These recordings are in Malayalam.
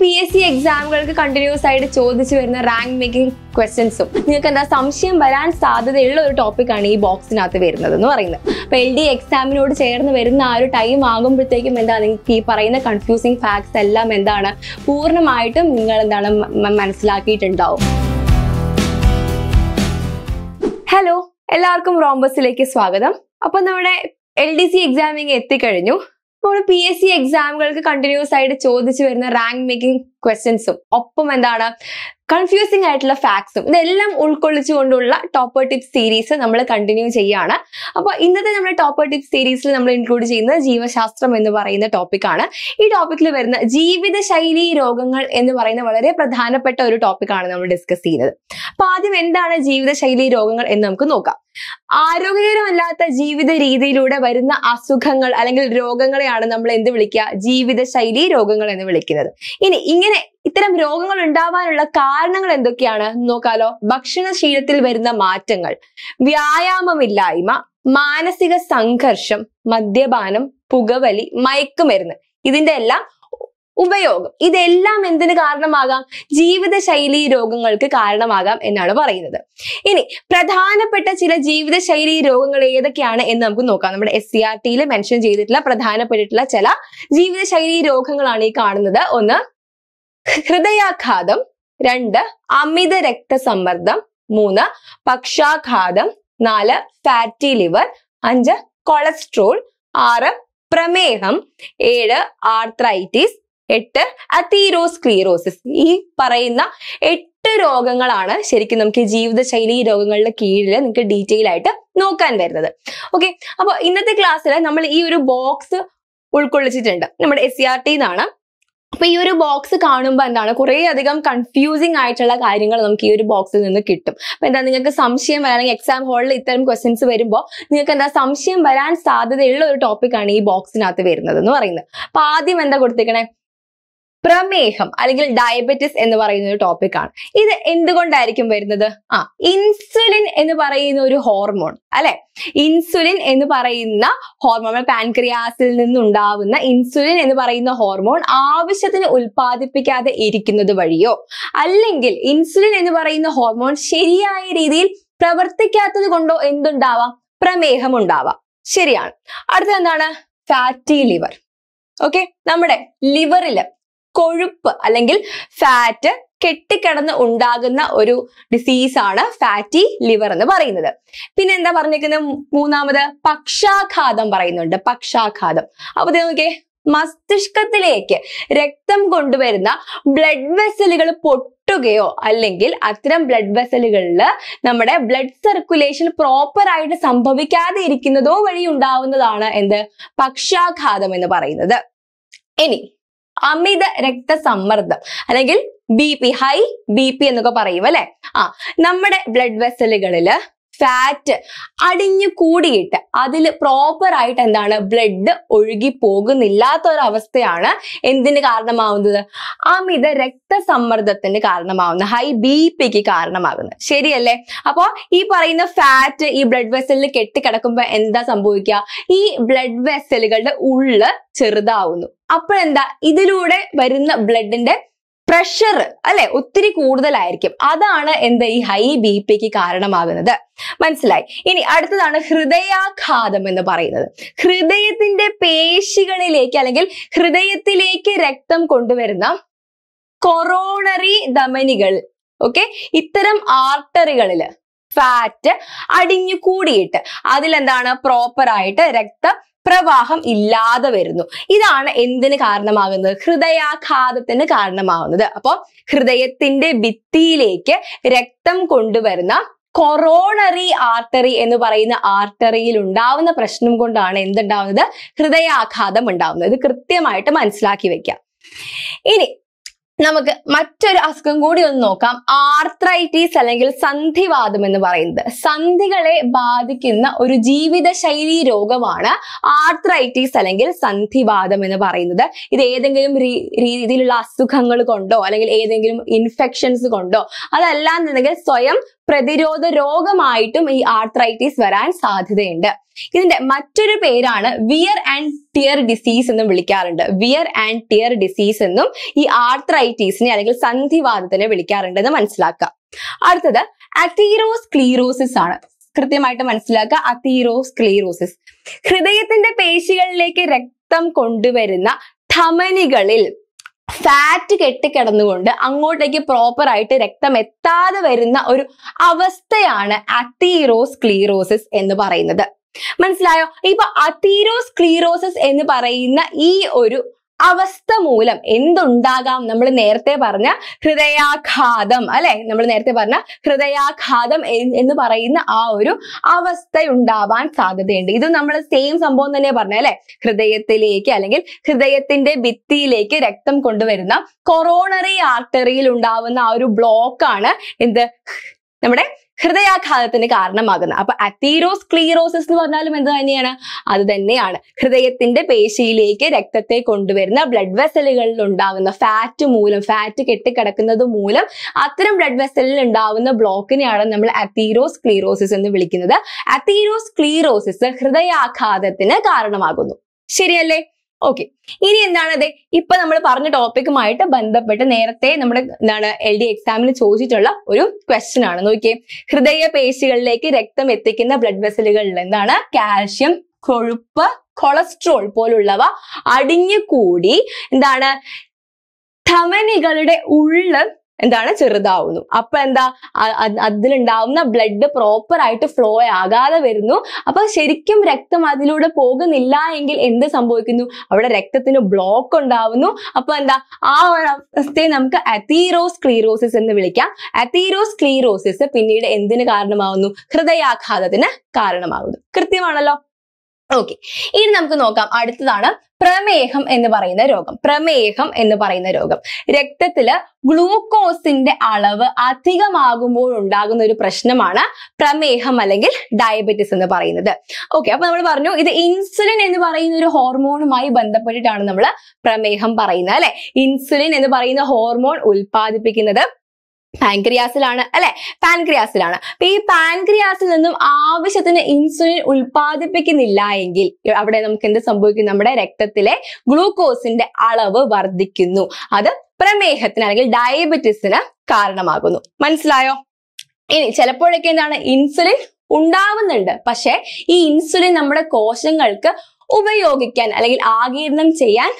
പി എസ് സി എക്സാമുകൾക്ക് കണ്ടിന്യൂസ് ആയിട്ട് ചോദിച്ചു വരുന്ന റാങ്ക് മേക്കിംഗ് ക്വസ്റ്റൻസും നിങ്ങൾക്ക് എന്താ സംശയം വരാൻ സാധ്യതയുള്ള ഒരു ടോപ്പിക്കാണ് ഈ ബോക്സിനകത്ത് വരുന്നത് എന്ന് പറയുന്നത് അപ്പോൾ എൽ ഡി എക്സാമിനോട് ചേർന്ന് വരുന്ന ആ ഒരു ടൈം ആകുമ്പോഴത്തേക്കും എന്താ നിങ്ങൾക്ക് ഈ പറയുന്ന കൺഫ്യൂസിങ് ഫാക്ട്സ് എല്ലാം എന്താണ് പൂർണ്ണമായിട്ടും നിങ്ങൾ എന്താണ് മനസ്സിലാക്കിയിട്ടുണ്ടാവും ഹലോ എല്ലാവർക്കും റോംബസിലേക്ക് സ്വാഗതം അപ്പോൾ നമ്മുടെ എൽ ഡി സി എക്സാമിങ് എത്തിക്കഴിഞ്ഞു ഇപ്പോൾ പി എസ് സി എക്സാമുകൾക്ക് കണ്ടിന്യൂസ് ആയിട്ട് ചോദിച്ചു വരുന്ന റാങ്ക് മേക്കിംഗ് ക്വസ്റ്റ്യൻസും ഒപ്പം എന്താണ് കൺഫ്യൂസിംഗ് ആയിട്ടുള്ള ഫാക്ട്സും ഇതെല്ലാം ഉൾക്കൊള്ളിച്ചുകൊണ്ടുള്ള ടോപ്പർ ടിപ്സ് സീരീസ് നമ്മൾ കണ്ടിന്യൂ ചെയ്യാണ് അപ്പോൾ ഇന്നത്തെ നമ്മുടെ ടോപ്പർ ടിപ്സ് സീരീസിൽ നമ്മൾ ഇൻക്ലൂഡ് ചെയ്യുന്നത് ജീവശാസ്ത്രം എന്ന് പറയുന്ന ടോപ്പിക്കാണ് ഈ ടോപ്പിക്കിൽ വരുന്ന ജീവിതശൈലി രോഗങ്ങൾ എന്ന് പറയുന്ന വളരെ പ്രധാനപ്പെട്ട ഒരു ടോപ്പിക്കാണ് നമ്മൾ ഡിസ്കസ് ചെയ്യുന്നത് അപ്പോൾ ആദ്യം എന്താണ് ജീവിതശൈലി രോഗങ്ങൾ എന്ന് നമുക്ക് നോക്കാം ആരോഗ്യകരമല്ലാത്ത ജീവിത രീതിയിലൂടെ വരുന്ന അസുഖങ്ങൾ അല്ലെങ്കിൽ രോഗങ്ങളെയാണ് നമ്മൾ എന്ത് വിളിക്കുക ജീവിതശൈലി രോഗങ്ങൾ എന്ന് വിളിക്കുന്നത് ഇനി ഇങ്ങനെ പിന്നെ ഇത്തരം രോഗങ്ങൾ ഉണ്ടാവാനുള്ള കാരണങ്ങൾ എന്തൊക്കെയാണ് നോക്കാലോ ഭക്ഷണശീലത്തിൽ വരുന്ന മാറ്റങ്ങൾ വ്യായാമമില്ലായ്മ മാനസിക സംഘർഷം മദ്യപാനം പുകവലി മയക്കുമരുന്ന് ഇതിന്റെ എല്ലാം ഉപയോഗം ഇതെല്ലാം എന്തിന് കാരണമാകാം ജീവിതശൈലി രോഗങ്ങൾക്ക് കാരണമാകാം എന്നാണ് പറയുന്നത് ഇനി പ്രധാനപ്പെട്ട ചില ജീവിതശൈലി രോഗങ്ങൾ ഏതൊക്കെയാണ് എന്ന് നമുക്ക് നോക്കാം നമ്മുടെ എസ് സി ആർ ടിയിൽ മെൻഷൻ ചെയ്തിട്ടുള്ള പ്രധാനപ്പെട്ടിട്ടുള്ള ചില ജീവിതശൈലി രോഗങ്ങളാണ് ഈ കാണുന്നത് ഒന്ന് ഹൃദയാഘാതം രണ്ട് അമിത രക്തസമ്മർദ്ദം മൂന്ന് പക്ഷാഘാതം നാല് ഫാറ്റി ലിവർ അഞ്ച് കൊളസ്ട്രോൾ ആറ് പ്രമേഹം ഏഴ് ആർത്രൈറ്റിസ് എട്ട് അതീരോസ്ക്ലീറോസിസ് ഈ പറയുന്ന എട്ട് രോഗങ്ങളാണ് ശരിക്കും നമുക്ക് ജീവിതശൈലി രോഗങ്ങളുടെ കീഴിൽ നിങ്ങൾക്ക് ഡീറ്റെയിൽ ആയിട്ട് നോക്കാൻ വരുന്നത് ഓക്കെ അപ്പോൾ ഇന്നത്തെ ക്ലാസ്സിൽ നമ്മൾ ഈ ഒരു ബോക്സ് ഉൾക്കൊള്ളിച്ചിട്ടുണ്ട് നമ്മുടെ S C e R T എന്നാണ് അപ്പൊ ഈ ഒരു ബോക്സ് കാണുമ്പോൾ എന്താണ് കുറേ അധികം കൺഫ്യൂസിങ് ആയിട്ടുള്ള കാര്യങ്ങൾ നമുക്ക് ഈ ഒരു ബോക്സിൽ നിന്ന് കിട്ടും അപ്പോൾ എന്താ നിങ്ങൾക്ക് സംശയം വരാൻ എക്സാം ഹോളിൽ ഇത്തരം ക്വസ്റ്റ്യൻസ് വരുമ്പോൾ നിങ്ങൾക്ക് എന്താ സംശയം വരാൻ സാധ്യതയുള്ള ഒരു ടോപ്പിക്കാണ് ഈ ബോക്സിനകത്ത് വരുന്നത് എന്ന് പറയുന്നത് അപ്പോൾ ആദ്യം എന്താ കൊടുത്തേക്കണേ പ്രമേഹം അല്ലെങ്കിൽ ഡയബറ്റിസ് എന്ന് പറയുന്ന ഒരു ആണ് ഇത് എന്തുകൊണ്ടായിരിക്കും വരുന്നത് ആ ഇൻസുലിൻ എന്ന് പറയുന്ന ഒരു ഹോർമോൺ അല്ലെ ഇൻസുലിൻ എന്ന് പറയുന്ന ഹോർമോൺ പാൻക്രിയാസിൽ നിന്നുണ്ടാവുന്ന ഇൻസുലിൻ എന്ന് പറയുന്ന ഹോർമോൺ ആവശ്യത്തിന് ഉൽപ്പാദിപ്പിക്കാതെ ഇരിക്കുന്നത് വഴിയോ അല്ലെങ്കിൽ ഇൻസുലിൻ എന്ന് പറയുന്ന ഹോർമോൺ ശരിയായ രീതിയിൽ പ്രവർത്തിക്കാത്തത് കൊണ്ടോ എന്തുണ്ടാവാം പ്രമേഹം ഉണ്ടാവാം ശരിയാണ് അടുത്തത് എന്താണ് ഫാറ്റി ലിവർ ഓക്കെ നമ്മുടെ ലിവറില് കൊഴുപ്പ് അല്ലെങ്കിൽ ഫാറ്റ് കെട്ടിക്കിടന്ന് ഉണ്ടാകുന്ന ഒരു ഡിസീസാണ് ഫാറ്റി ലിവർ എന്ന് പറയുന്നത് പിന്നെ എന്താ പറഞ്ഞിരിക്കുന്നത് മൂന്നാമത് പക്ഷാഘാതം പറയുന്നുണ്ട് പക്ഷാഘാതം അപ്പൊ നോക്കിയേ മസ്തിഷ്കത്തിലേക്ക് രക്തം കൊണ്ടുവരുന്ന ബ്ലഡ് വെസലുകൾ പൊട്ടുകയോ അല്ലെങ്കിൽ അത്തരം ബ്ലഡ് വെസലുകളിൽ നമ്മുടെ ബ്ലഡ് സർക്കുലേഷൻ പ്രോപ്പർ ആയിട്ട് സംഭവിക്കാതെ ഇരിക്കുന്നതോ വഴി ഉണ്ടാവുന്നതാണ് എന്ത് പക്ഷാഘാതം എന്ന് പറയുന്നത് ഇനി അമിത രക്തസമ്മർദ്ദം അല്ലെങ്കിൽ B P high B P എന്നൊക്കെ പറയും അല്ലെ ആ നമ്മുടെ ബ്ലഡ് വെസലുകളില് ഫാറ്റ് അടിഞ്ഞു കൂടിയിട്ട് അതിൽ പ്രോപ്പർ ആയിട്ട് എന്താണ് ബ്ലഡ് ഒഴുകി പോകുന്നില്ലാത്ത ഒരു അവസ്ഥയാണ് എന്തിന് കാരണമാവുന്നത് അമിത രക്തസമ്മർദ്ദത്തിന് കാരണമാവുന്ന ഹൈ ബി പിക്ക് കാരണമാകുന്നത് ശരിയല്ലേ അപ്പോൾ ഈ പറയുന്ന ഫാറ്റ് ഈ ബ്ലഡ് വെസലിൽ കെട്ടിക്കിടക്കുമ്പോൾ എന്താ സംഭവിക്കുക ഈ ബ്ലഡ് വെസലുകളുടെ ഉള്ള് ചെറുതാവുന്നു അപ്പോഴെന്താ ഇതിലൂടെ വരുന്ന ബ്ലഡിന്റെ പ്രഷർ അല്ലെ ഒത്തിരി കൂടുതലായിരിക്കും അതാണ് എന്ത് ഈ ഹൈ ബി പിക്ക് കാരണമാകുന്നത് മനസ്സിലായി ഇനി അടുത്തതാണ് ഹൃദയാഘാതം എന്ന് പറയുന്നത് ഹൃദയത്തിന്റെ പേശികളിലേക്ക് അല്ലെങ്കിൽ ഹൃദയത്തിലേക്ക് രക്തം കൊണ്ടുവരുന്ന കൊറോണറി ധമനികൾ ഓക്കെ ഇത്തരം ആർട്ടറികളില് ഫാറ്റ് അടിഞ്ഞു കൂടിയിട്ട് അതിലെന്താണ് പ്രോപ്പർ ആയിട്ട് രക്തം പ്രവാഹം ഇല്ലാതെ വരുന്നു ഇതാണ് എന്തിന് കാരണമാകുന്നത് ഹൃദയാഘാതത്തിന് കാരണമാകുന്നത് അപ്പോൾ ഹൃദയത്തിന്റെ ഭിത്തിയിലേക്ക് രക്തം കൊണ്ടുവരുന്ന കൊറോണറി ആർട്ടറി എന്ന് പറയുന്ന ആർട്ടറിയിൽ ഉണ്ടാവുന്ന പ്രശ്നം കൊണ്ടാണ് എന്തുണ്ടാവുന്നത് ഹൃദയാഘാതം ഉണ്ടാവുന്നത് ഇത് കൃത്യമായിട്ട് മനസ്സിലാക്കി വെക്കാം ഇനി നമുക്ക് മറ്റൊരു അസുഖം കൂടി ഒന്ന് നോക്കാം ആർത്രൈറ്റീസ് അല്ലെങ്കിൽ സന്ധിവാദം എന്ന് പറയുന്നത് സന്ധികളെ ബാധിക്കുന്ന ഒരു ശൈലി രോഗമാണ് ആർത്രൈറ്റീസ് അല്ലെങ്കിൽ സന്ധിവാദം എന്ന് പറയുന്നത് ഇത് ഏതെങ്കിലും രീതിയിലുള്ള അസുഖങ്ങൾ കൊണ്ടോ അല്ലെങ്കിൽ ഏതെങ്കിലും ഇൻഫെക്ഷൻസ് കൊണ്ടോ അതല്ല എന്നുണ്ടെങ്കിൽ സ്വയം പ്രതിരോധ രോഗമായിട്ടും ഈ ആർത്രൈറ്റിസ് വരാൻ സാധ്യതയുണ്ട് ഇതിന്റെ മറ്റൊരു പേരാണ് വിയർ ആൻഡ് ടിയർ ഡിസീസ് എന്നും വിളിക്കാറുണ്ട് വിയർ ആൻഡ് ടിയർ ഡിസീസ് എന്നും ഈ ആർത്രൈറ്റീസിനെ അല്ലെങ്കിൽ സന്ധിവാദത്തിനെ വിളിക്കാറുണ്ട് എന്ന് മനസ്സിലാക്കുക അടുത്തത് അതീറോസ് ക്ലീറോസിസ് ആണ് കൃത്യമായിട്ട് മനസ്സിലാക്കുക അതീറോസ് ക്ലീറോസിസ് ഹൃദയത്തിന്റെ പേശികളിലേക്ക് രക്തം കൊണ്ടുവരുന്ന ധമനികളിൽ ഫാറ്റ് കെട്ടിക്കിടന്നുകൊണ്ട് അങ്ങോട്ടേക്ക് പ്രോപ്പർ ആയിട്ട് രക്തം എത്താതെ വരുന്ന ഒരു അവസ്ഥയാണ് അതീറോസ് ക്ലീറോസിസ് എന്ന് പറയുന്നത് മനസ്സിലായോ ഇപ്പൊ അതീറോസ് ക്ലീറോസിസ് എന്ന് പറയുന്ന ഈ ഒരു അവസ്ഥ മൂലം എന്തുണ്ടാകാം നമ്മൾ നേരത്തെ പറഞ്ഞ ഹൃദയാഘാതം അല്ലെ നമ്മൾ നേരത്തെ പറഞ്ഞ ഹൃദയാഘാതം എന്ന് പറയുന്ന ആ ഒരു അവസ്ഥ ഉണ്ടാവാൻ സാധ്യതയുണ്ട് ഇത് നമ്മൾ സെയിം സംഭവം തന്നെ പറഞ്ഞ അല്ലെ ഹൃദയത്തിലേക്ക് അല്ലെങ്കിൽ ഹൃദയത്തിന്റെ ഭിത്തിയിലേക്ക് രക്തം കൊണ്ടുവരുന്ന കൊറോണറി ആർട്ടറിയിൽ ഉണ്ടാവുന്ന ആ ഒരു ബ്ലോക്കാണ് എന്ത് നമ്മുടെ ഹൃദയാഘാതത്തിന് കാരണമാകുന്ന അപ്പൊ അതീരോസ് ക്ലീറോസിസ് എന്ന് പറഞ്ഞാലും എന്ത് തന്നെയാണ് അത് തന്നെയാണ് ഹൃദയത്തിന്റെ പേശിയിലേക്ക് രക്തത്തെ കൊണ്ടുവരുന്ന ബ്ലഡ് വെസലുകളിൽ ഉണ്ടാകുന്ന ഫാറ്റ് മൂലം ഫാറ്റ് കെട്ടിക്കിടക്കുന്നത് മൂലം അത്തരം ബ്ലഡ് വെസലിൽ ഉണ്ടാകുന്ന ബ്ലോക്കിനെയാണ് നമ്മൾ അതീരോസ് ക്ലീറോസിസ് എന്ന് വിളിക്കുന്നത് അതീരോസ് ക്ലീറോസിസ് ഹൃദയാഘാതത്തിന് കാരണമാകുന്നു ശരിയല്ലേ ഓക്കെ ഇനി എന്താണത് ഇപ്പൊ നമ്മൾ പറഞ്ഞ ടോപ്പിക്കുമായിട്ട് ബന്ധപ്പെട്ട് നേരത്തെ നമ്മുടെ എന്താണ് എൽ ഡി എക്സാമിന് ചോദിച്ചിട്ടുള്ള ഒരു ക്വസ്റ്റ്യൻ ആണ് നോക്കിയേ ഹൃദയ പേശികളിലേക്ക് രക്തം എത്തിക്കുന്ന ബ്ലഡ് വെസലുകളിൽ എന്താണ് കാൽഷ്യം കൊഴുപ്പ് കൊളസ്ട്രോൾ പോലുള്ളവ അടിഞ്ഞു കൂടി എന്താണ് ധമനികളുടെ ഉള്ളിൽ എന്താണ് ചെറുതാവുന്നു അപ്പൊ എന്താ അതിലുണ്ടാവുന്ന ബ്ലഡ് പ്രോപ്പർ ആയിട്ട് ഫ്ലോ ആകാതെ വരുന്നു അപ്പൊ ശരിക്കും രക്തം അതിലൂടെ പോകുന്നില്ല എങ്കിൽ എന്ത് സംഭവിക്കുന്നു അവിടെ രക്തത്തിന് ബ്ലോക്ക് ഉണ്ടാവുന്നു അപ്പൊ എന്താ ആ ഒരു അവസ്ഥയെ നമുക്ക് ക്ലീറോസിസ് എന്ന് വിളിക്കാം ക്ലീറോസിസ് പിന്നീട് എന്തിന് കാരണമാവുന്നു ഹൃദയാഘാതത്തിന് കാരണമാകുന്നു കൃത്യമാണല്ലോ ഓക്കെ ഇനി നമുക്ക് നോക്കാം അടുത്തതാണ് പ്രമേഹം എന്ന് പറയുന്ന രോഗം പ്രമേഹം എന്ന് പറയുന്ന രോഗം രക്തത്തില് ഗ്ലൂക്കോസിന്റെ അളവ് അധികമാകുമ്പോൾ ഉണ്ടാകുന്ന ഒരു പ്രശ്നമാണ് പ്രമേഹം അല്ലെങ്കിൽ ഡയബറ്റിസ് എന്ന് പറയുന്നത് ഓക്കെ അപ്പൊ നമ്മൾ പറഞ്ഞു ഇത് ഇൻസുലിൻ എന്ന് പറയുന്ന ഒരു ഹോർമോണുമായി ബന്ധപ്പെട്ടിട്ടാണ് നമ്മൾ പ്രമേഹം പറയുന്നത് അല്ലെ ഇൻസുലിൻ എന്ന് പറയുന്ന ഹോർമോൺ ഉൽപ്പാദിപ്പിക്കുന്നത് പാൻക്രിയാസിലാണ് അല്ലെ പാൻക്രിയാസിലാണ് അപ്പൊ ഈ പാൻക്രിയാസിൽ നിന്നും ആവശ്യത്തിന് ഇൻസുലിൻ ഉൽപ്പാദിപ്പിക്കുന്നില്ല എങ്കിൽ അവിടെ നമുക്ക് എന്ത് സംഭവിക്കും നമ്മുടെ രക്തത്തിലെ ഗ്ലൂക്കോസിന്റെ അളവ് വർദ്ധിക്കുന്നു അത് പ്രമേഹത്തിന് അല്ലെങ്കിൽ ഡയബറ്റിസിന് കാരണമാകുന്നു മനസ്സിലായോ ഇനി ചിലപ്പോഴൊക്കെ എന്താണ് ഇൻസുലിൻ ഉണ്ടാവുന്നുണ്ട് പക്ഷെ ഈ ഇൻസുലിൻ നമ്മുടെ കോശങ്ങൾക്ക് ഉപയോഗിക്കാൻ അല്ലെങ്കിൽ ആകീർണം ചെയ്യാൻ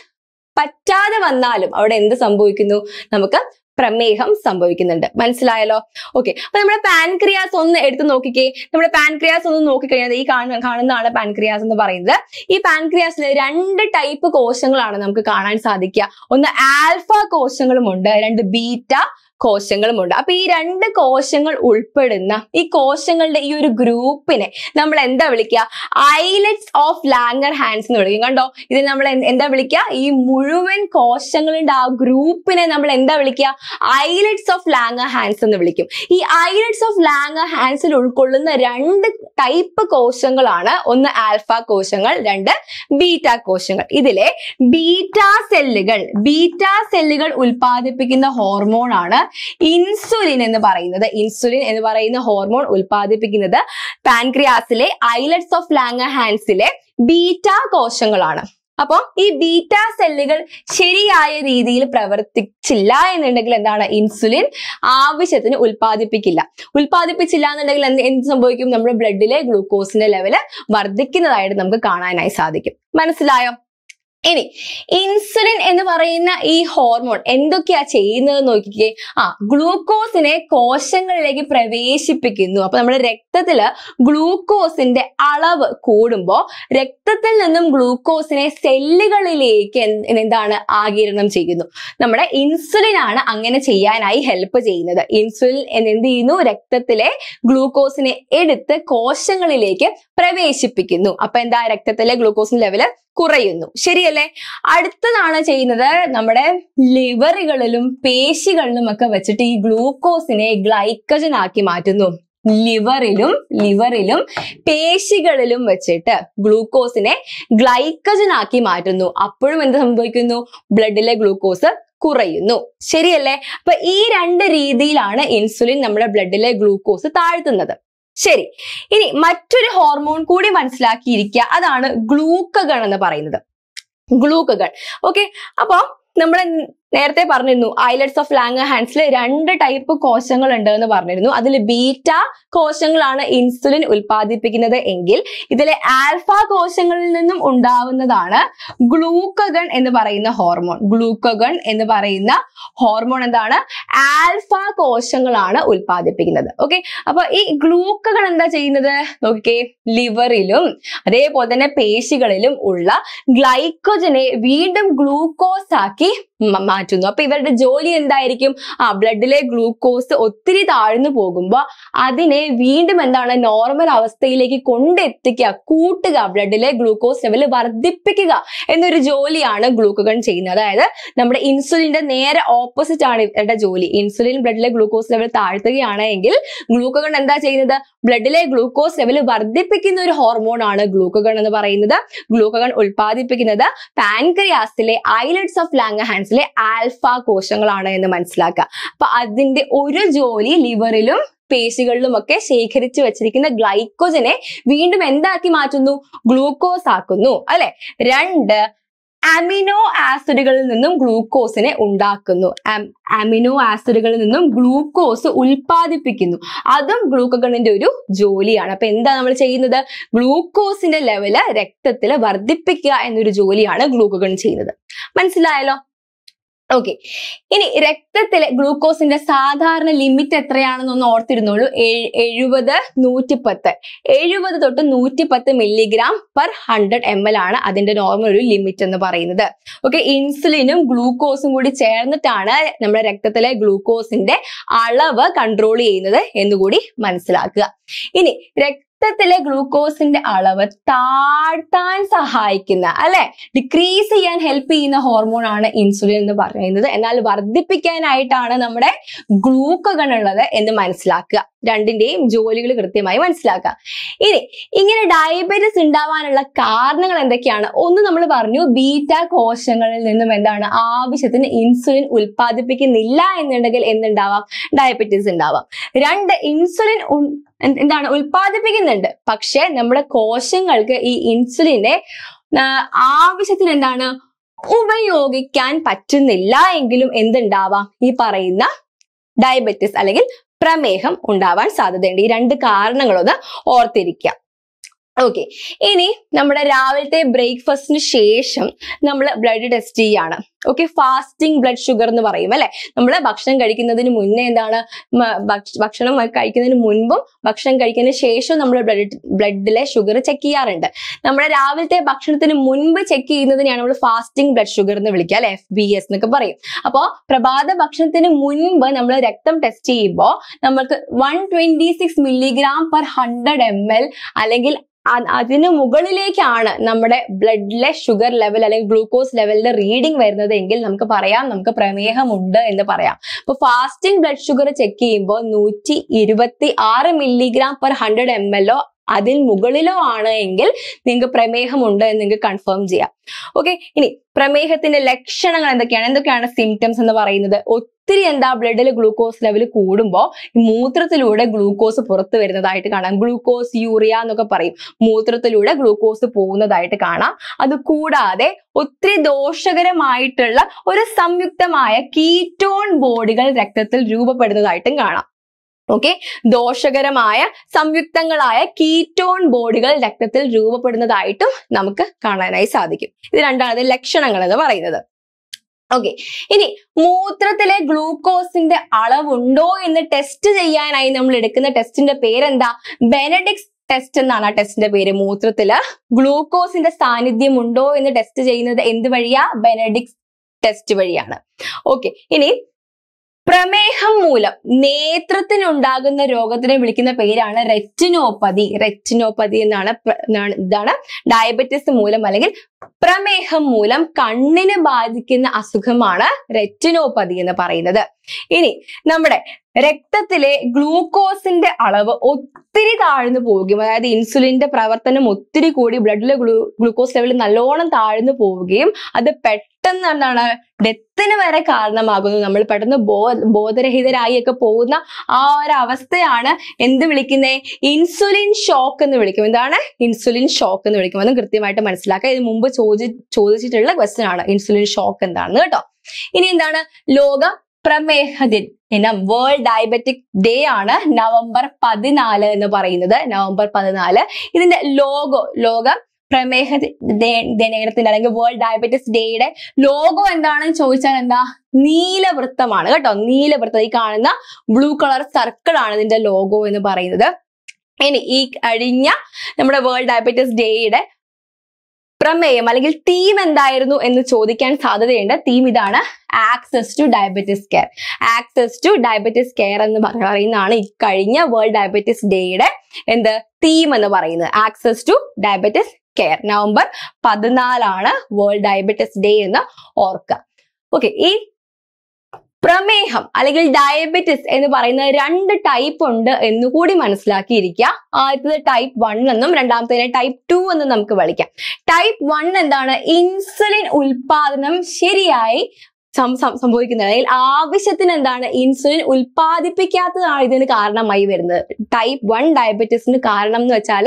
പറ്റാതെ വന്നാലും അവിടെ എന്ത് സംഭവിക്കുന്നു നമുക്ക് പ്രമേഹം സംഭവിക്കുന്നുണ്ട് മനസ്സിലായല്ലോ ഓക്കെ അപ്പൊ നമ്മുടെ പാൻക്രിയാസ് ഒന്ന് എടുത്ത് നോക്കിക്കേ നമ്മുടെ പാൻക്രിയാസ് ഒന്ന് നോക്കിക്കഴിഞ്ഞാൽ ഈ കാണുന്നതാണ് പാൻക്രിയാസ് എന്ന് പറയുന്നത് ഈ പാൻക്രിയാസിൽ രണ്ട് ടൈപ്പ് കോശങ്ങളാണ് നമുക്ക് കാണാൻ സാധിക്കുക ഒന്ന് ആൽഫ കോശങ്ങളും ഉണ്ട് രണ്ട് ബീറ്റ കോശങ്ങളും ഉണ്ട് അപ്പൊ ഈ രണ്ട് കോശങ്ങൾ ഉൾപ്പെടുന്ന ഈ കോശങ്ങളുടെ ഈ ഒരു ഗ്രൂപ്പിനെ നമ്മൾ എന്താ വിളിക്കുക ഐലറ്റ്സ് ഓഫ് ലാംഗർ ഹാൻഡ്സ് എന്ന് വിളിക്കും കണ്ടോ ഇതിൽ നമ്മൾ എന്താ വിളിക്കുക ഈ മുഴുവൻ കോശങ്ങളുടെ ആ ഗ്രൂപ്പിനെ നമ്മൾ എന്താ വിളിക്കുക ഐലറ്റ്സ് ഓഫ് ലാംഗർ ഹാൻഡ്സ് എന്ന് വിളിക്കും ഈ ഐലറ്റ്സ് ഓഫ് ലാംഗർ ഹാൻഡ്സിൽ ഉൾക്കൊള്ളുന്ന രണ്ട് ടൈപ്പ് കോശങ്ങളാണ് ഒന്ന് ആൽഫ കോശങ്ങൾ രണ്ട് ബീറ്റ കോശങ്ങൾ ഇതിലെ ബീറ്റ സെല്ലുകൾ ബീറ്റ സെല്ലുകൾ ഉൽപ്പാദിപ്പിക്കുന്ന ഹോർമോൺ ആണ് ഇൻസുലിൻ എന്ന് പറയുന്നത് ഇൻസുലിൻ എന്ന് പറയുന്ന ഹോർമോൺ ഉൽപ്പാദിപ്പിക്കുന്നത് പാൻക്രിയാസിലെ ഐലറ്റ്സ് ഓഫ് ലാങ് ഹാൻഡ്സിലെ ബീറ്റ കോശങ്ങളാണ് അപ്പം ഈ ബീറ്റ സെല്ലുകൾ ശരിയായ രീതിയിൽ പ്രവർത്തിച്ചില്ല എന്നുണ്ടെങ്കിൽ എന്താണ് ഇൻസുലിൻ ആവശ്യത്തിന് ഉൽപ്പാദിപ്പിക്കില്ല ഉൽപ്പാദിപ്പിച്ചില്ല എന്നുണ്ടെങ്കിൽ എന്ത് എന്ത് സംഭവിക്കും നമ്മുടെ ബ്ലഡിലെ ഗ്ലൂക്കോസിന്റെ ലെവല് വർദ്ധിക്കുന്നതായിട്ട് നമുക്ക് കാണാനായി സാധിക്കും മനസ്സിലായോ ഇനി ഇൻസുലിൻ എന്ന് പറയുന്ന ഈ ഹോർമോൺ എന്തൊക്കെയാ ചെയ്യുന്നത് നോക്കിക്കേ ആ ഗ്ലൂക്കോസിനെ കോശങ്ങളിലേക്ക് പ്രവേശിപ്പിക്കുന്നു അപ്പൊ നമ്മുടെ രക്തത്തില് ഗ്ലൂക്കോസിന്റെ അളവ് കൂടുമ്പോൾ രക്തത്തിൽ നിന്നും ഗ്ലൂക്കോസിനെ സെല്ലുകളിലേക്ക് എന്താണ് ആകിരണം ചെയ്യുന്നു നമ്മുടെ ഇൻസുലിൻ ആണ് അങ്ങനെ ചെയ്യാനായി ഹെൽപ്പ് ചെയ്യുന്നത് ഇൻസുലിൻ എന്ത് ചെയ്യുന്നു രക്തത്തിലെ ഗ്ലൂക്കോസിനെ എടുത്ത് കോശങ്ങളിലേക്ക് പ്രവേശിപ്പിക്കുന്നു അപ്പൊ എന്താ രക്തത്തിലെ ഗ്ലൂക്കോസിന്റെ ലെവല് കുറയുന്നു ശരിയല്ലേ അടുത്തതാണ് ചെയ്യുന്നത് നമ്മുടെ ലിവറുകളിലും പേശികളിലും ഒക്കെ വെച്ചിട്ട് ഈ ഗ്ലൂക്കോസിനെ ഗ്ലൈക്കജൻ ആക്കി മാറ്റുന്നു ലിവറിലും ലിവറിലും പേശികളിലും വെച്ചിട്ട് ഗ്ലൂക്കോസിനെ ഗ്ലൈക്കജൻ ആക്കി മാറ്റുന്നു അപ്പോഴും എന്ത് സംഭവിക്കുന്നു ബ്ലഡിലെ ഗ്ലൂക്കോസ് കുറയുന്നു ശരിയല്ലേ അപ്പൊ ഈ രണ്ട് രീതിയിലാണ് ഇൻസുലിൻ നമ്മുടെ ബ്ലഡിലെ ഗ്ലൂക്കോസ് താഴ്ത്തുന്നത് ശരി ഇനി മറ്റൊരു ഹോർമോൺ കൂടി മനസ്സിലാക്കിയിരിക്കുക അതാണ് ഗ്ലൂക്കഗൺ എന്ന് പറയുന്നത് ഗ്ലൂക്കകൾ ഓക്കെ അപ്പൊ നമ്മൾ നേരത്തെ പറഞ്ഞിരുന്നു ഐലറ്റ്സ് ഓഫ് ലാങ് ഹാൻഡ്സിൽ രണ്ട് ടൈപ്പ് കോശങ്ങൾ ഉണ്ട് എന്ന് പറഞ്ഞിരുന്നു അതിൽ ബീറ്റ കോശങ്ങളാണ് ഇൻസുലിൻ ഉൽപ്പാദിപ്പിക്കുന്നത് എങ്കിൽ ഇതിലെ ആൽഫ കോശങ്ങളിൽ നിന്നും ഉണ്ടാവുന്നതാണ് ഗ്ലൂക്കഗൺ എന്ന് പറയുന്ന ഹോർമോൺ ഗ്ലൂക്കഗൺ എന്ന് പറയുന്ന ഹോർമോൺ എന്താണ് ആൽഫ കോശങ്ങളാണ് ഉൽപ്പാദിപ്പിക്കുന്നത് ഓക്കെ അപ്പൊ ഈ ഗ്ലൂക്കഗൺ എന്താ ചെയ്യുന്നത് നോക്കിക്കേ ലിവറിലും അതേപോലെ തന്നെ പേശികളിലും ഉള്ള ഗ്ലൈക്കോജനെ വീണ്ടും ഗ്ലൂക്കോസ് ആക്കി മാറ്റുന്നു അപ്പൊ ഇവരുടെ ജോലി എന്തായിരിക്കും ആ ബ്ലഡിലെ ഗ്ലൂക്കോസ് ഒത്തിരി താഴ്ന്നു പോകുമ്പോൾ അതിനെ വീണ്ടും എന്താണ് നോർമൽ അവസ്ഥയിലേക്ക് കൊണ്ടെത്തിക്കുക കൂട്ടുക ബ്ലഡിലെ ഗ്ലൂക്കോസ് ലെവൽ വർദ്ധിപ്പിക്കുക എന്നൊരു ജോലിയാണ് ഗ്ലൂക്കഗൺ ചെയ്യുന്നത് അതായത് നമ്മുടെ ഇൻസുലിന്റെ നേരെ ഓപ്പോസിറ്റ് ആണ് ഇവരുടെ ജോലി ഇൻസുലിൻ ബ്ലഡിലെ ഗ്ലൂക്കോസ് ലെവൽ താഴ്ത്തുകയാണെങ്കിൽ ഗ്ലൂക്കഗൺ എന്താ ചെയ്യുന്നത് ബ്ലഡിലെ ഗ്ലൂക്കോസ് ലെവൽ വർദ്ധിപ്പിക്കുന്ന ഒരു ഹോർമോൺ ആണ് ഗ്ലൂക്കഗൺ എന്ന് പറയുന്നത് ഗ്ലൂക്കഗൺ ഉൽപ്പാദിപ്പിക്കുന്നത് പാൻക്രിയാസിലെ ഐലറ്റ്സ് ഓഫ് ലാങ് ഹാൻഡ്സിലെ ആൽഫ കോശങ്ങളാണ് എന്ന് മനസ്സിലാക്കുക അപ്പൊ അതിന്റെ ഒരു ജോലി ലിവറിലും പേശികളിലുമൊക്കെ ശേഖരിച്ചു വെച്ചിരിക്കുന്ന ഗ്ലൈക്കോജനെ വീണ്ടും എന്താക്കി മാറ്റുന്നു ഗ്ലൂക്കോസ് ആക്കുന്നു അല്ലെ രണ്ട് അമിനോ ആസിഡുകളിൽ നിന്നും ഗ്ലൂക്കോസിനെ ഉണ്ടാക്കുന്നു അമിനോ ആസിഡുകളിൽ നിന്നും ഗ്ലൂക്കോസ് ഉൽപ്പാദിപ്പിക്കുന്നു അതും ഗ്ലൂക്കോഗണിന്റെ ഒരു ജോലിയാണ് അപ്പൊ എന്താ നമ്മൾ ചെയ്യുന്നത് ഗ്ലൂക്കോസിന്റെ ലെവല് രക്തത്തിൽ വർദ്ധിപ്പിക്കുക എന്നൊരു ജോലിയാണ് ഗ്ലൂക്കോഗൺ ചെയ്യുന്നത് മനസ്സിലായല്ലോ ഓക്കെ ഇനി രക്തത്തിലെ ഗ്ലൂക്കോസിന്റെ സാധാരണ ലിമിറ്റ് ഒന്ന് ഓർത്തിരുന്നുള്ളൂ എഴുപത് പത്ത് എഴുപത് തൊട്ട് പത്ത് milligram per hundred M L ആണ് അതിന്റെ നോർമൽ ഒരു ലിമിറ്റ് എന്ന് പറയുന്നത് ഓക്കെ ഇൻസുലിനും ഗ്ലൂക്കോസും കൂടി ചേർന്നിട്ടാണ് നമ്മുടെ രക്തത്തിലെ ഗ്ലൂക്കോസിന്റെ അളവ് കൺട്രോൾ ചെയ്യുന്നത് എന്നുകൂടി മനസ്സിലാക്കുക ഇനി രക്ത രക്തത്തിലെ ഗ്ലൂക്കോസിന്റെ അളവ് താഴ്ത്താൻ സഹായിക്കുന്ന അല്ലെ ഡിക്രീസ് ചെയ്യാൻ ഹെൽപ്പ് ചെയ്യുന്ന ഹോർമോൺ ആണ് ഇൻസുലിൻ എന്ന് പറയുന്നത് എന്നാൽ വർദ്ധിപ്പിക്കാനായിട്ടാണ് നമ്മുടെ ഗ്ലൂക്കകൾ ഉള്ളത് എന്ന് മനസ്സിലാക്കുക രണ്ടിന്റെയും ജോലികൾ കൃത്യമായി മനസ്സിലാക്കുക ഇനി ഇങ്ങനെ ഡയബറ്റിസ് ഉണ്ടാവാനുള്ള കാരണങ്ങൾ എന്തൊക്കെയാണ് ഒന്ന് നമ്മൾ പറഞ്ഞു ബീറ്റ കോശങ്ങളിൽ നിന്നും എന്താണ് ആവശ്യത്തിന് ഇൻസുലിൻ ഉൽപ്പാദിപ്പിക്കുന്നില്ല എന്നുണ്ടെങ്കിൽ എന്തുണ്ടാവാം ഡയബറ്റിസ് ഉണ്ടാവാം രണ്ട് ഇൻസുലിൻ എന്താണ് ഉൽപ്പാദിപ്പിക്കുന്നുണ്ട് പക്ഷെ നമ്മുടെ കോശങ്ങൾക്ക് ഈ ഇൻസുലിന്റെ ആവശ്യത്തിന് എന്താണ് ഉപയോഗിക്കാൻ പറ്റുന്നില്ല എങ്കിലും എന്തുണ്ടാവാം ഈ പറയുന്ന ഡയബറ്റിസ് അല്ലെങ്കിൽ പ്രമേഹം ഉണ്ടാവാൻ സാധ്യതയുണ്ട് ഈ രണ്ട് കാരണങ്ങളൊന്ന് ഓർത്തിരിക്കാം ഓക്കെ ഇനി നമ്മുടെ രാവിലത്തെ ബ്രേക്ക്ഫാസ്റ്റിന് ശേഷം നമ്മൾ ബ്ലഡ് ടെസ്റ്റ് ചെയ്യാണ് ഓക്കെ ഫാസ്റ്റിംഗ് ബ്ലഡ് ഷുഗർ എന്ന് പറയും അല്ലെ നമ്മൾ ഭക്ഷണം കഴിക്കുന്നതിന് മുന്നേ എന്താണ് ഭക്ഷണം കഴിക്കുന്നതിന് മുൻപും ഭക്ഷണം കഴിക്കുന്നതിന് ശേഷവും നമ്മൾ ബ്ലഡ് ബ്ലഡിലെ ഷുഗർ ചെക്ക് ചെയ്യാറുണ്ട് നമ്മുടെ രാവിലത്തെ ഭക്ഷണത്തിന് മുൻപ് ചെക്ക് ചെയ്യുന്നതിനെയാണ് നമ്മൾ ഫാസ്റ്റിംഗ് ബ്ലഡ് ഷുഗർ എന്ന് വിളിക്കുക അല്ലെ എഫ് ബി എസ് എന്നൊക്കെ പറയും അപ്പോൾ പ്രഭാത ഭക്ഷണത്തിന് മുൻപ് നമ്മൾ രക്തം ടെസ്റ്റ് ചെയ്യുമ്പോൾ നമുക്ക് one twenty six milligram per hundred M L അല്ലെങ്കിൽ അതിന് മുകളിലേക്കാണ് നമ്മുടെ ബ്ലഡിലെ ഷുഗർ ലെവൽ അല്ലെങ്കിൽ ഗ്ലൂക്കോസ് ലെവലിന്റെ റീഡിംഗ് വരുന്നത് എങ്കിൽ നമുക്ക് പറയാം നമുക്ക് പ്രമേഹമുണ്ട് എന്ന് പറയാം അപ്പൊ ഫാസ്റ്റിംഗ് ബ്ലഡ് ഷുഗർ ചെക്ക് ചെയ്യുമ്പോൾ നൂറ്റി ഇരുപത്തി ആറ് മില്ലിഗ്രാം പെർ ഹൺഡ്രഡ് എം അതിൽ മുകളിലോ ആണ് എങ്കിൽ നിങ്ങൾക്ക് പ്രമേഹമുണ്ട് എന്ന് നിങ്ങൾക്ക് കൺഫേം ചെയ്യാം ഓക്കെ ഇനി പ്രമേഹത്തിന്റെ ലക്ഷണങ്ങൾ എന്തൊക്കെയാണ് എന്തൊക്കെയാണ് സിംറ്റംസ് എന്ന് പറയുന്നത് ഒത്തിരി എന്താ ബ്ലഡിൽ ഗ്ലൂക്കോസ് ലെവൽ കൂടുമ്പോൾ മൂത്രത്തിലൂടെ ഗ്ലൂക്കോസ് പുറത്തു വരുന്നതായിട്ട് കാണാം ഗ്ലൂക്കോസ് യൂറിയ എന്നൊക്കെ പറയും മൂത്രത്തിലൂടെ ഗ്ലൂക്കോസ് പോകുന്നതായിട്ട് കാണാം അത് കൂടാതെ ഒത്തിരി ദോഷകരമായിട്ടുള്ള ഒരു സംയുക്തമായ കീറ്റോൺ ബോഡികൾ രക്തത്തിൽ രൂപപ്പെടുന്നതായിട്ടും കാണാം ഓക്കെ ദോഷകരമായ സംയുക്തങ്ങളായ കീറ്റോൺ ബോഡികൾ രക്തത്തിൽ രൂപപ്പെടുന്നതായിട്ടും നമുക്ക് കാണാനായി സാധിക്കും ഇത് രണ്ടാണ് ലക്ഷണങ്ങൾ എന്ന് പറയുന്നത് ഓക്കെ ഇനി മൂത്രത്തിലെ ഗ്ലൂക്കോസിന്റെ അളവുണ്ടോ എന്ന് ടെസ്റ്റ് ചെയ്യാനായി നമ്മൾ എടുക്കുന്ന ടെസ്റ്റിന്റെ പേരെന്താ ബെനഡിക്സ് ടെസ്റ്റ് എന്നാണ് ആ ടെസ്റ്റിന്റെ പേര് മൂത്രത്തില് ഗ്ലൂക്കോസിന്റെ സാന്നിധ്യം ഉണ്ടോ എന്ന് ടെസ്റ്റ് ചെയ്യുന്നത് എന്ത് വഴിയാ ബെനഡിക്സ് ടെസ്റ്റ് വഴിയാണ് ഓക്കെ ഇനി പ്രമേഹം മൂലം നേത്രത്തിനുണ്ടാകുന്ന രോഗത്തിനെ വിളിക്കുന്ന പേരാണ് റെറ്റിനോപ്പതി റെറ്റിനോപ്പതി എന്നാണ് ഇതാണ് ഡയബറ്റിസ് മൂലം അല്ലെങ്കിൽ പ്രമേഹം മൂലം കണ്ണിന് ബാധിക്കുന്ന അസുഖമാണ് റെറ്റിനോപ്പതി എന്ന് പറയുന്നത് ഇനി നമ്മുടെ രക്തത്തിലെ ഗ്ലൂക്കോസിന്റെ അളവ് ഒത്തിരി താഴ്ന്നു പോവുകയും അതായത് ഇൻസുലിന്റെ പ്രവർത്തനം ഒത്തിരി കൂടി ബ്ലഡിലെ ഗ്ലൂ ഗ്ലൂക്കോസ് ലെവൽ നല്ലോണം താഴ്ന്നു പോവുകയും അത് പെട്ടെന്ന് പെട്ടെന്ന് എന്താണ് ഡെത്തിന് വരെ കാരണമാകുന്നു നമ്മൾ പെട്ടെന്ന് ബോ ബോധരഹിതരായി ഒക്കെ പോകുന്ന ആ ഒരു അവസ്ഥയാണ് എന്ത് വിളിക്കുന്നത് ഇൻസുലിൻ ഷോക്ക് എന്ന് വിളിക്കും എന്താണ് ഇൻസുലിൻ ഷോക്ക് എന്ന് വിളിക്കും അതും കൃത്യമായിട്ട് മനസ്സിലാക്കുക ഇത് മുമ്പ് ചോദി ചോദിച്ചിട്ടുള്ള ക്വസ്റ്റ്യൻ ആണ് ഇൻസുലിൻ ഷോക്ക് എന്താണെന്ന് കേട്ടോ ഇനി എന്താണ് ലോക പ്രമേഹ ദിനം വേൾഡ് ഡയബറ്റിക് ഡേ ആണ് നവംബർ പതിനാല് എന്ന് പറയുന്നത് നവംബർ പതിനാല് ഇതിന്റെ ലോഗോ ലോക പ്രമേഹ ദിനത്തിൽ അല്ലെങ്കിൽ വേൾഡ് ഡയബറ്റിസ് ഡേയുടെ ലോഗോ എന്താണെന്ന് ചോദിച്ചാൽ എന്താ നീലവൃത്തമാണ് കേട്ടോ നീലവൃത്തം ഈ കാണുന്ന ബ്ലൂ കളർ സർക്കിൾ ആണ് ഇതിന്റെ ലോഗോ എന്ന് പറയുന്നത് ഇനി ഈ കഴിഞ്ഞ നമ്മുടെ വേൾഡ് ഡയബറ്റിസ് ഡേയുടെ പ്രമേയം അല്ലെങ്കിൽ തീം എന്തായിരുന്നു എന്ന് ചോദിക്കാൻ സാധ്യതയുണ്ട് തീം ഇതാണ് access to diabetes care access to diabetes care എന്ന് പറയുന്നതാണ് ഇക്കഴിഞ്ഞ വേൾഡ് ഡയബറ്റിസ് ഡേയുടെ എന്ത് തീം എന്ന് പറയുന്നത് access to diabetes care November പതിനാലാണ് വേൾഡ് ഡയബറ്റിസ് ഡേ എന്ന് ഓർക്കുക ഓക്കെ ഈ പ്രമേഹം അല്ലെങ്കിൽ ഡയബറ്റിസ് എന്ന് പറയുന്ന രണ്ട് ടൈപ്പ് ഉണ്ട് എന്ന് കൂടി മനസ്സിലാക്കിയിരിക്കുക ആദ്യത്തത് ടൈപ്പ് വൺ എന്നും രണ്ടാമത്തേനെ ടൈപ്പ് ടു എന്നും നമുക്ക് വിളിക്കാം ടൈപ്പ് വൺ എന്താണ് ഇൻസുലിൻ ഉൽപാദനം ശരിയായി സംഭവിക്കുന്നത് അല്ലെങ്കിൽ ആവശ്യത്തിന് എന്താണ് ഇൻസുലിൻ ഉൽപ്പാദിപ്പിക്കാത്തതാണ് ഇതിന് കാരണമായി വരുന്നത് ടൈപ്പ് വൺ ഡയബറ്റീസിന് കാരണം എന്ന് വെച്ചാൽ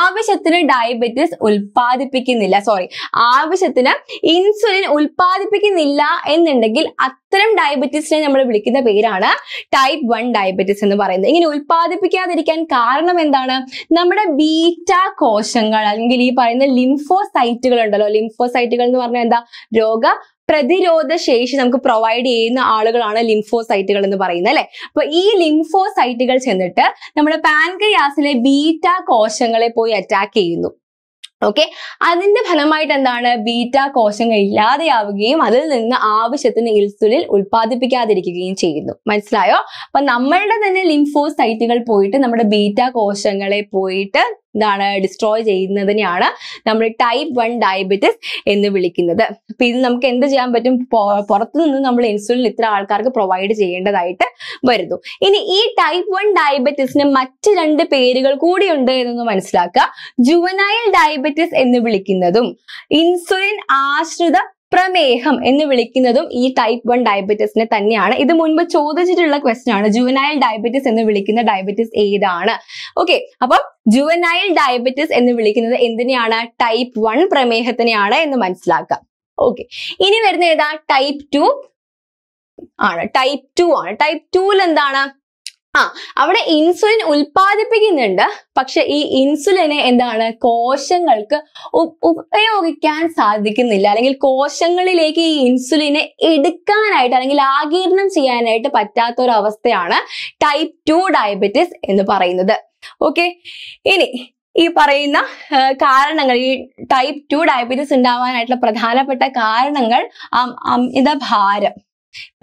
ആവശ്യത്തിന് ഡയബറ്റീസ് ഉൽപ്പാദിപ്പിക്കുന്നില്ല സോറി ആവശ്യത്തിന് ഇൻസുലിൻ ഉൽപ്പാദിപ്പിക്കുന്നില്ല എന്നുണ്ടെങ്കിൽ അത്തരം ഡയബറ്റീസിനെ നമ്മൾ വിളിക്കുന്ന പേരാണ് ടൈപ്പ് വൺ ഡയബറ്റീസ് എന്ന് പറയുന്നത് ഇങ്ങനെ ഉൽപ്പാദിപ്പിക്കാതിരിക്കാൻ കാരണം എന്താണ് നമ്മുടെ ബീറ്റ കോശങ്ങൾ അല്ലെങ്കിൽ ഈ പറയുന്ന ലിംഫോസൈറ്റുകൾ ഉണ്ടല്ലോ ലിംഫോസൈറ്റുകൾ എന്ന് പറഞ്ഞാൽ എന്താ രോഗ പ്രതിരോധ ശേഷി നമുക്ക് പ്രൊവൈഡ് ചെയ്യുന്ന ആളുകളാണ് ലിംഫോസൈറ്റുകൾ എന്ന് പറയുന്നത് അല്ലെ അപ്പൊ ഈ ലിംഫോസൈറ്റുകൾ ചെന്നിട്ട് നമ്മുടെ പാൻക്രിയാസിലെ ബീറ്റ കോശങ്ങളെ പോയി അറ്റാക്ക് ചെയ്യുന്നു ഓക്കെ അതിന്റെ ഫലമായിട്ട് എന്താണ് ബീറ്റ കോശങ്ങൾ ഇല്ലാതെയാവുകയും അതിൽ നിന്ന് ആവശ്യത്തിന് ഇൻസുലിൻ ഉൽപ്പാദിപ്പിക്കാതിരിക്കുകയും ചെയ്യുന്നു മനസ്സിലായോ അപ്പൊ നമ്മളുടെ തന്നെ ലിംഫോസൈറ്റുകൾ പോയിട്ട് നമ്മുടെ ബീറ്റ കോശങ്ങളെ പോയിട്ട് എന്താണ് ഡിസ്ട്രോയ് ചെയ്യുന്നതിനെയാണ് നമ്മൾ ടൈപ്പ് വൺ ഡയബറ്റിസ് എന്ന് വിളിക്കുന്നത് അപ്പൊ ഇത് നമുക്ക് എന്ത് ചെയ്യാൻ പറ്റും പുറത്തുനിന്ന് നമ്മൾ ഇൻസുലിൻ ഇത്ര ആൾക്കാർക്ക് പ്രൊവൈഡ് ചെയ്യേണ്ടതായിട്ട് വരുന്നു ഇനി ഈ ടൈപ്പ് വൺ ഡയബറ്റിസിന് മറ്റ് രണ്ട് പേരുകൾ കൂടിയുണ്ട് എന്നൊന്ന് മനസ്സിലാക്കുക ജുവനൈൽ ഡയബറ്റിസ് എന്ന് വിളിക്കുന്നതും ഇൻസുലിൻ ആശ്രിത പ്രമേഹം എന്ന് വിളിക്കുന്നതും ഈ ടൈപ്പ് വൺ ഡയബറ്റീസിനെ തന്നെയാണ് ഇത് മുൻപ് ചോദിച്ചിട്ടുള്ള ക്വസ്റ്റൻ ആണ് ജുവനൈൽ ഡയബറ്റീസ് എന്ന് വിളിക്കുന്ന ഡയബറ്റീസ് ഏതാണ് ഓക്കെ അപ്പം ജുവനൈൽ ഡയബറ്റീസ് എന്ന് വിളിക്കുന്നത് എന്തിനെയാണ് ടൈപ്പ് വൺ പ്രമേഹത്തിനെയാണ് എന്ന് മനസ്സിലാക്കാം ഓക്കെ ഇനി വരുന്ന ഏതാ ടൈപ്പ് ടു ആണ് ടൈപ്പ് ടു ആണ് ടൈപ്പ് ടുവിൽ എന്താണ് ആ അവിടെ ഇൻസുലിൻ ഉൽപ്പാദിപ്പിക്കുന്നുണ്ട് പക്ഷെ ഈ ഇൻസുലിനെ എന്താണ് കോശങ്ങൾക്ക് ഉപയോഗിക്കാൻ സാധിക്കുന്നില്ല അല്ലെങ്കിൽ കോശങ്ങളിലേക്ക് ഈ ഇൻസുലിനെ എടുക്കാനായിട്ട് അല്ലെങ്കിൽ ആകീർണം ചെയ്യാനായിട്ട് പറ്റാത്ത ഒരു അവസ്ഥയാണ് ടൈപ്പ് ടു ഡയബറ്റിസ് എന്ന് പറയുന്നത് ഓക്കെ ഇനി ഈ പറയുന്ന കാരണങ്ങൾ ഈ ടൈപ്പ് ടു ഡയബറ്റീസ് ഉണ്ടാവാനായിട്ടുള്ള പ്രധാനപ്പെട്ട കാരണങ്ങൾ അമിതഭാരം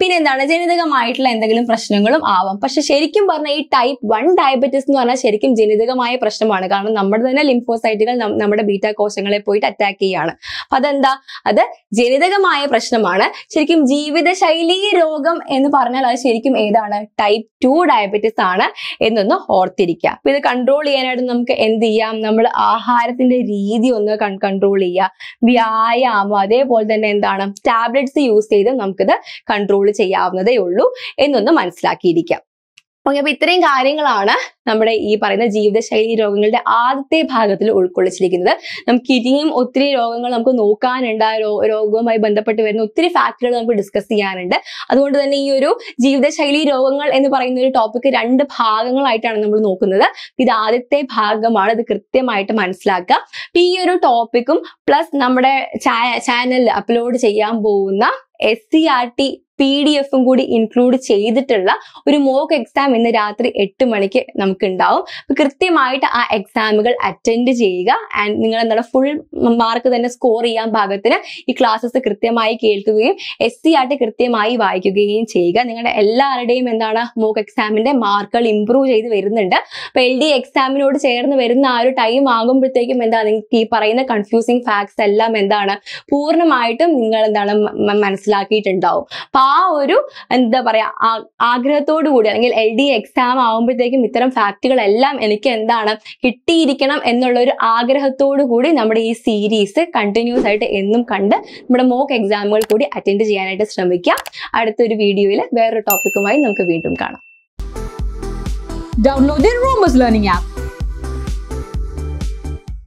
പിന്നെ എന്താണ് ജനിതകമായിട്ടുള്ള എന്തെങ്കിലും പ്രശ്നങ്ങളും ആവാം പക്ഷെ ശരിക്കും പറഞ്ഞ ഈ ടൈപ്പ് വൺ ഡയബറ്റിസ് എന്ന് പറഞ്ഞാൽ ശരിക്കും ജനിതകമായ പ്രശ്നമാണ് കാരണം നമ്മുടെ തന്നെ ലിംഫോസൈറ്റുകൾ നമ്മുടെ ബീറ്റ കോശങ്ങളെ പോയിട്ട് അറ്റാക്ക് ചെയ്യാണ് അപ്പൊ അതെന്താ അത് ജനിതകമായ പ്രശ്നമാണ് ശരിക്കും ജീവിതശൈലീ രോഗം എന്ന് പറഞ്ഞാൽ അത് ശരിക്കും ഏതാണ് ടൈപ്പ് ടു ഡയബറ്റിസ് ആണ് എന്നൊന്ന് ഓർത്തിരിക്കുക അപ്പൊ ഇത് കൺട്രോൾ ചെയ്യാനായിട്ട് നമുക്ക് എന്ത് ചെയ്യാം നമ്മൾ ആഹാരത്തിന്റെ രീതി ഒന്ന് കൺട്രോൾ ചെയ്യുക വ്യായാമം അതേപോലെ തന്നെ എന്താണ് ടാബ്ലറ്റ്സ് യൂസ് ചെയ്ത് നമുക്കിത് കൺട്രോൾ ചെയ്യാവുന്നതേ ഉള്ളൂ എന്നൊന്ന് മനസ്സിലാക്കിയിരിക്കാം ഓക്കെ അപ്പൊ ഇത്രയും കാര്യങ്ങളാണ് നമ്മുടെ ഈ പറയുന്ന ജീവിതശൈലി രോഗങ്ങളുടെ ആദ്യത്തെ ഭാഗത്തിൽ ഉൾക്കൊള്ളിച്ചിരിക്കുന്നത് നമുക്ക് ഇനിയും ഒത്തിരി രോഗങ്ങൾ നമുക്ക് നോക്കാനുണ്ട് രോഗവുമായി ബന്ധപ്പെട്ട് വരുന്ന ഒത്തിരി ഫാക്ടറികൾ നമുക്ക് ഡിസ്കസ് ചെയ്യാനുണ്ട് അതുകൊണ്ട് തന്നെ ഈ ഒരു ജീവിതശൈലി രോഗങ്ങൾ എന്ന് പറയുന്ന ഒരു ടോപ്പിക്ക് രണ്ട് ഭാഗങ്ങളായിട്ടാണ് നമ്മൾ നോക്കുന്നത് ഇത് ആദ്യത്തെ ഭാഗമാണ് ഇത് കൃത്യമായിട്ട് മനസ്സിലാക്കുക അപ്പൊ ഈ ഒരു ടോപ്പിക്കും പ്ലസ് നമ്മുടെ ചാനലിൽ അപ്ലോഡ് ചെയ്യാൻ പോകുന്ന S C R T P D എഫും കൂടി ഇൻക്ലൂഡ് ചെയ്തിട്ടുള്ള ഒരു മോക്ക് എക്സാം ഇന്ന് രാത്രി എട്ട് മണിക്ക് നമുക്ക് ഉണ്ടാവും കൃത്യമായിട്ട് ആ എക്സാമുകൾ അറ്റൻഡ് ചെയ്യുക ആൻഡ് നിങ്ങൾ എന്താണ് ഫുൾ മാർക്ക് തന്നെ സ്കോർ ചെയ്യാൻ ഭാഗത്തിന് ഈ ക്ലാസ്സസ് കൃത്യമായി കേൾക്കുകയും എസ് സി ആയിട്ട് കൃത്യമായി വായിക്കുകയും ചെയ്യുക നിങ്ങളുടെ എല്ലാവരുടെയും എന്താണ് മോക്ക് എക്സാമിന്റെ മാർക്കുകൾ ഇംപ്രൂവ് ചെയ്ത് വരുന്നുണ്ട് അപ്പൊ എൽ ഡി എക്സാമിനോട് ചേർന്ന് വരുന്ന ആ ഒരു ടൈം ആകുമ്പോഴത്തേക്കും എന്താ നിങ്ങൾക്ക് ഈ പറയുന്ന കൺഫ്യൂസിങ് ഫാക്ട്സ് എല്ലാം എന്താണ് പൂർണ്ണമായിട്ടും നിങ്ങൾ എന്താണ് മനസ്സിലാക്കിയിട്ടുണ്ടാവും അപ്പൊ ആ ഒരു എന്താ പറയാ ആഗ്രഹത്തോടു കൂടി അല്ലെങ്കിൽ എൽ ഡി എക്സാം ആകുമ്പോഴത്തേക്കും ഇത്തരം ഫാക്റ്റുകളെല്ലാം എനിക്ക് എന്താണ് കിട്ടിയിരിക്കണം എന്നുള്ള ഒരു ആഗ്രഹത്തോടു കൂടി നമ്മുടെ ഈ സീരീസ് കണ്ടിന്യൂസ് ആയിട്ട് എന്നും കണ്ട് നമ്മുടെ മോക്ക് എക്സാമുകൾ കൂടി അറ്റൻഡ് ചെയ്യാനായിട്ട് ശ്രമിക്കുക അടുത്തൊരു വീഡിയോയിൽ വേറൊരു ടോപ്പിക്കുമായി നമുക്ക് വീണ്ടും കാണാം download the Romus learning app